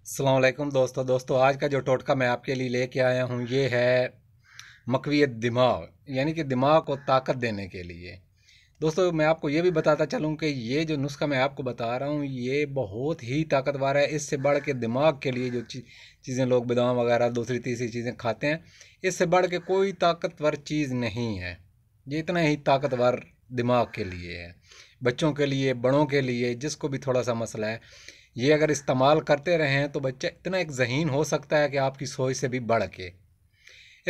अल्लाम दोस्तों दोस्तों आज का जो टोटका मैं आपके लिए लेके आया हूँ ये है मकवीत दिमाग यानी कि दिमाग को ताकत देने के लिए दोस्तों मैं आपको ये भी बताता चलूँ कि ये जो नुस्खा मैं आपको बता रहा हूँ ये बहुत ही ताकतवर है इससे बढ़ के दिमाग के लिए जो चीज़ें लोग बदाम वगैरह दूसरी तीसरी चीज़ें खाते हैं इससे बढ़ के कोई ताकतवर चीज़ नहीं है ये इतना ही ताकतवर दिमाग के लिए है बच्चों के लिए बड़ों के लिए जिसको भी थोड़ा सा मसला है ये अगर इस्तेमाल करते रहें तो बच्चा इतना एक जहीन हो सकता है कि आपकी सोच से भी बढ़ के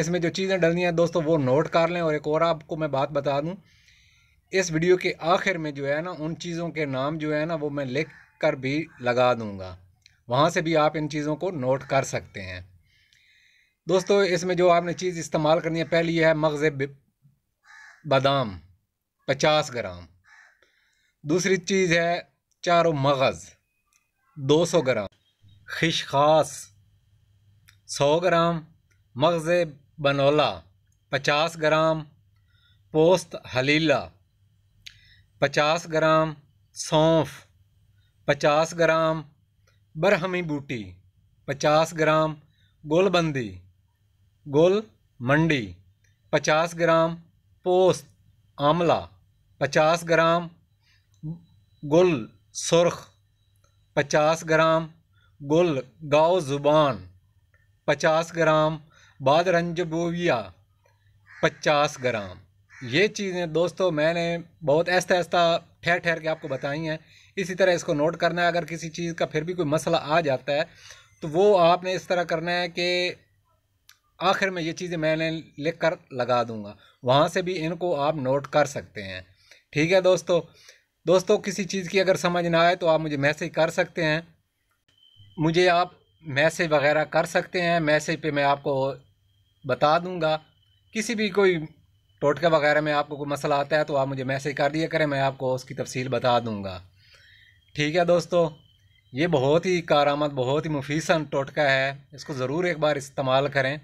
इसमें जो चीज़ें डलनी हैं दोस्तों वो नोट कर लें और एक और आपको मैं बात बता दूं इस वीडियो के आखिर में जो है ना उन चीज़ों के नाम जो है ना वो मैं लिख कर भी लगा दूँगा वहाँ से भी आप इन चीज़ों को नोट कर सकते हैं दोस्तों इसमें जो आपने चीज़ इस्तेमाल करनी है पहली है मगज़ बदाम पचास ग्राम दूसरी चीज़ है चारों मगज़ दो सौ ग्राम खिश खास सौ ग्राम मगज़ बनौला पचास ग्राम पोस्त हलीला पचास ग्राम सौंफ पचास ग्राम बरहमी बूटी पचास ग्राम गोलबंदी गोल मंडी पचास ग्राम पोस्त आमला पचास ग्राम गुल सुरख पचास ग्राम गुल गाओ ज़ुबान पचास ग्राम बोविया पचास ग्राम ये चीज़ें दोस्तों मैंने बहुत ऐसा ऐसा ठहर ठहर के आपको बताई हैं इसी तरह इसको नोट करना है अगर किसी चीज़ का फिर भी कोई मसला आ जाता है तो वो आपने इस तरह करना है कि आखिर में ये चीज़ें मैंने लिख कर लगा दूँगा वहाँ से भी इनको आप नोट कर सकते हैं ठीक है दोस्तों दोस्तों किसी चीज़ की अगर समझ ना आए तो आप मुझे मैसेज कर सकते हैं मुझे आप मैसेज वगैरह कर सकते हैं मैसेज पे मैं आपको बता दूंगा किसी भी कोई टोटका वगैरह में आपको कोई मसला आता है तो आप मुझे मैसेज कर दिया करें मैं आपको उसकी तफसील बता दूंगा ठीक है दोस्तों ये बहुत ही कारामद बहुत ही मुफीसन टोटका है इसको ज़रूर एक बार इस्तेमाल करें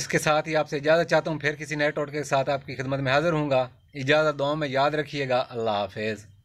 इसके साथ ही आपसे इजाज़त चाहता हूँ फिर किसी नए टोटके के साथ आपकी खिदमत में हाज़िर हूँगा इजाज़त दो में याद रखिएगा अल्लाह हाफिज़